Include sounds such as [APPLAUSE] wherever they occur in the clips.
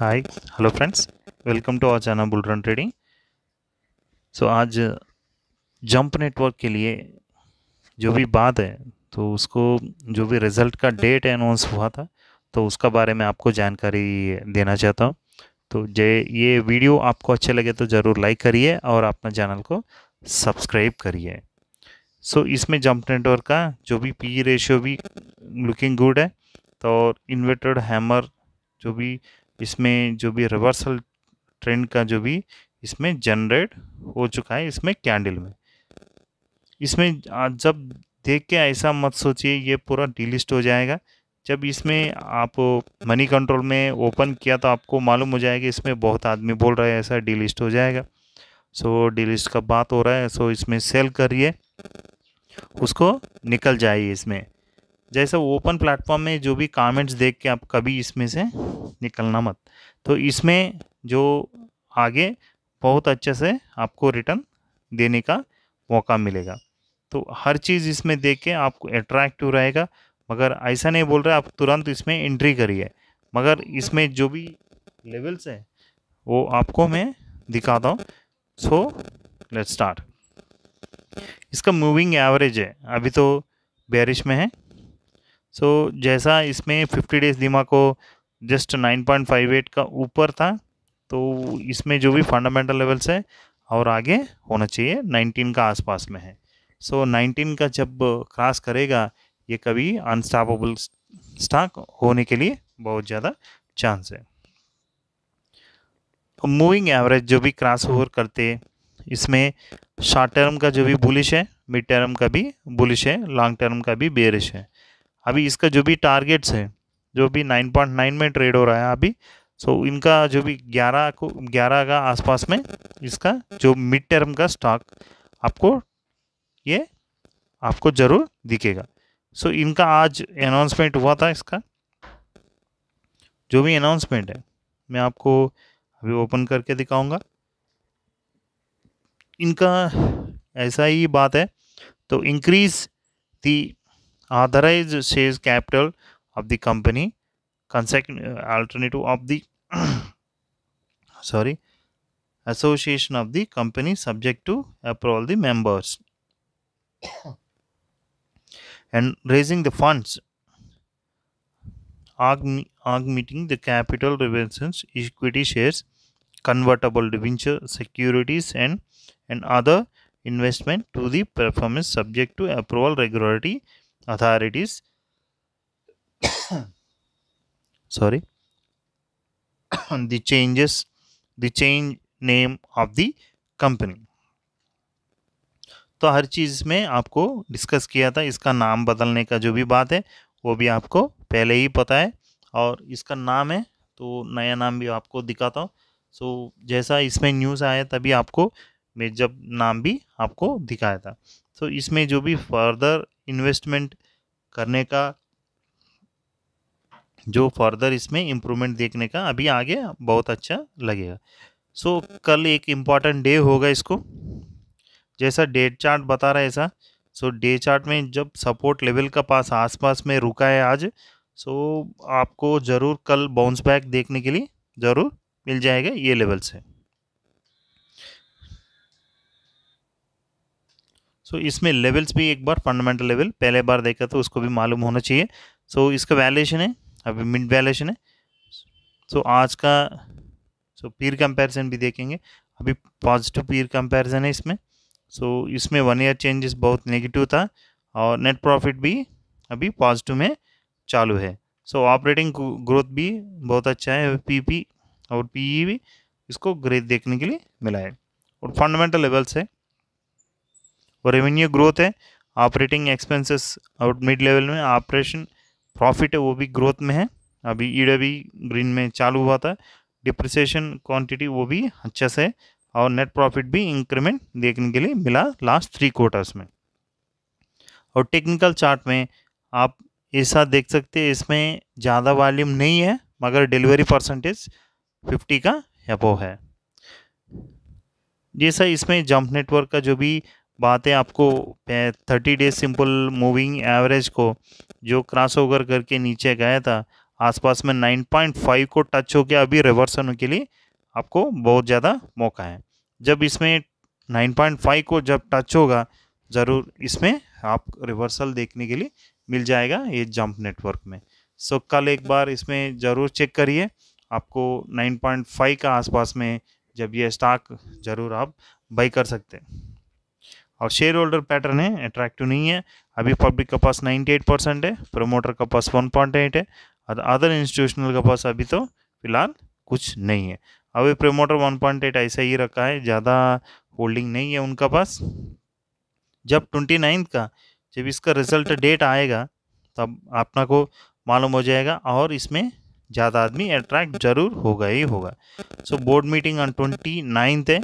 hi hello friends welcome to our channel run trading so आज jump network के लिए जो भी बात है तो उसको जो भी रिज़ल्ट का डेट अनाउंस हुआ था तो उसका बारे में आपको जानकारी देना चाहता हूँ तो जे ये वीडियो आपको अच्छे लगे तो ज़रूर लाइक करिए और अपना चैनल को सब्सक्राइब करिए सो so, इसमें जंप नेटवर्क का जो भी पी रेशियो e भी लुकिंग गुड है तो इन्वर्टेड हैमर जो भी इसमें जो भी रिवर्सल ट्रेंड का जो भी इसमें जनरेट हो चुका है इसमें कैंडल में इसमें जब देख के ऐसा मत सोचिए ये पूरा डिलिस्ट हो जाएगा जब इसमें आप मनी कंट्रोल में ओपन किया तो आपको मालूम हो जाएगा इसमें बहुत आदमी बोल रहे हैं ऐसा डिलिस्ट हो जाएगा सो डिलिस्ट का बात हो रहा है सो इसमें सेल करिए उसको निकल जाइए इसमें जैसे ओपन प्लेटफॉर्म में जो भी कमेंट्स देख के आप कभी इसमें से निकलना मत तो इसमें जो आगे बहुत अच्छे से आपको रिटर्न देने का मौका मिलेगा तो हर चीज़ इसमें देख के आपको अट्रैक्टिव रहेगा मगर ऐसा नहीं बोल रहे आप तुरंत इसमें एंट्री करिए मगर इसमें जो भी लेवल्स है वो आपको मैं दिखाता हूँ सो लेट्स स्टार्ट इसका मूविंग एवरेज है अभी तो बारिश में है सो so, जैसा इसमें फिफ्टी डेज दिमा को just nine point five eight का ऊपर था तो इसमें जो भी फंडामेंटल लेवल्स है और आगे होना चाहिए नाइनटीन का आसपास में है सो so, नाइनटीन का जब क्रॉस करेगा ये कभी अनस्टॉपेबल स्टॉक होने के लिए बहुत ज़्यादा चांस है मूविंग तो एवरेज जो भी क्रॉस ओवर करते इसमें शॉर्ट टर्म का जो भी बुलिश है मिड टर्म का भी बुलिश है लॉन्ग टर्म का भी बेरिश है अभी इसका जो भी टारगेट्स है जो भी 9.9 में ट्रेड हो रहा है अभी सो so, इनका जो भी 11 को 11 का आसपास में इसका जो मिड टर्म का स्टॉक आपको ये आपको ज़रूर दिखेगा सो so, इनका आज अनाउंसमेंट हुआ था इसका जो भी अनाउंसमेंट है मैं आपको अभी ओपन करके दिखाऊंगा इनका ऐसा ही बात है तो increase the authorized shares capital of the company consecutive uh, alternative of the [COUGHS] sorry association of the company subject to approval the members [COUGHS] and raising the funds augmenting the capital revenue equity shares convertible debenture securities and and other investment to the performance subject to approval regularity authorities sorry the changes the change name of the company तो हर चीज़ में आपको discuss किया था इसका नाम बदलने का जो भी बात है वो भी आपको पहले ही पता है और इसका नाम है तो नया नाम भी आपको दिखाता हूँ सो so, जैसा इसमें न्यूज़ आया तभी आपको मैं जब नाम भी आपको दिखाया था सो so, इसमें जो भी फर्दर इन्वेस्टमेंट करने का जो फर्दर इसमें इम्प्रूवमेंट देखने का अभी आगे बहुत अच्छा लगेगा सो so, कल एक इम्पॉर्टेंट डे होगा इसको जैसा डेट चार्ट बता रहा है ऐसा सो डे चार्ट में जब सपोर्ट लेवल का पास आसपास में रुका है आज सो so, आपको ज़रूर कल बाउंस बैक देखने के लिए ज़रूर मिल जाएगा ये लेवल से सो so, इसमें लेवल्स भी एक बार फंडामेंटल लेवल पहले बार देखा तो उसको भी मालूम होना चाहिए सो so, इसका वैल्यूशन है अभी मिड वैल्यूशन है सो so, आज का सो पीर कंपैरिजन भी देखेंगे अभी पॉजिटिव पीर कंपैरिजन है इसमें सो so, इसमें वन ईयर चेंजेस बहुत नेगेटिव था और नेट प्रॉफिट भी अभी पॉजिटिव में चालू है सो ऑपरेटिंग ग्रोथ भी बहुत अच्छा है पी पी और पी ई e भी इसको ग्रेथ देखने के लिए मिला है और फंडामेंटल लेवल्स है और रेवेन्यू ग्रोथ है operating expenses out mid level में ऑपरेशन प्रॉफिट है वो भी ग्रोथ में है अभी ई e ग्रीन में चालू हुआ था डिप्रिसिएशन क्वांटिटी वो भी अच्छा से और नेट प्रॉफिट भी इंक्रीमेंट देखने के लिए मिला लास्ट थ्री क्वार्टर्स में और टेक्निकल चार्ट में आप ऐसा देख सकते हैं इसमें ज़्यादा वॉल्यूम नहीं है मगर डिलीवरी परसेंटेज 50 का अबो है जैसा इसमें जंप नेटवर्क का जो भी बातें आपको thirty days simple moving average को जो क्रॉस ओवर करके नीचे गया था आसपास में नाइन पॉइंट फाइव को टच हो गया अभी रिवर्स होने के लिए आपको बहुत ज़्यादा मौका है जब इसमें नाइन पॉइंट फाइव को जब टच होगा ज़रूर इसमें आप रिवर्सल देखने के लिए मिल जाएगा ये जंप नेटवर्क में सो कल एक बार इसमें ज़रूर चेक करिए आपको नाइन पॉइंट फाइव का आसपास में जब ये स्टॉक ज़रूर आप बाई कर सकते हैं और शेयर होल्डर पैटर्न है अट्रैक्टिव नहीं है अभी पब्लिक का पास 98 परसेंट है प्रोमोटर का पास 1.8 है और अदर इंस्टीट्यूशनल का पास अभी तो फिलहाल कुछ नहीं है अभी प्रोमोटर 1.8 ऐसा ही रखा है ज़्यादा होल्डिंग नहीं है उनका पास जब ट्वेंटी का जब इसका रिजल्ट डेट आएगा तब अपना को मालूम हो जाएगा और इसमें ज़्यादा आदमी अट्रैक्ट जरूर होगा ही होगा so board meeting on twenty ninth है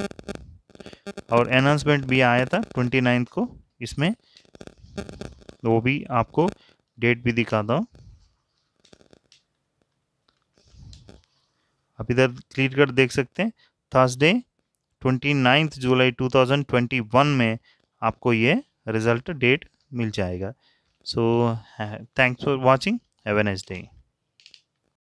और अनाउंसमेंट भी आया था ट्वेंटी नाइन्थ को इसमें वो भी आपको डेट भी दिखाता हूँ आप इधर क्लियर कर देख सकते हैं Thursday twenty ninth July two thousand twenty one में आपको ये रिजल्ट डेट मिल जाएगा so thanks for watching have nice day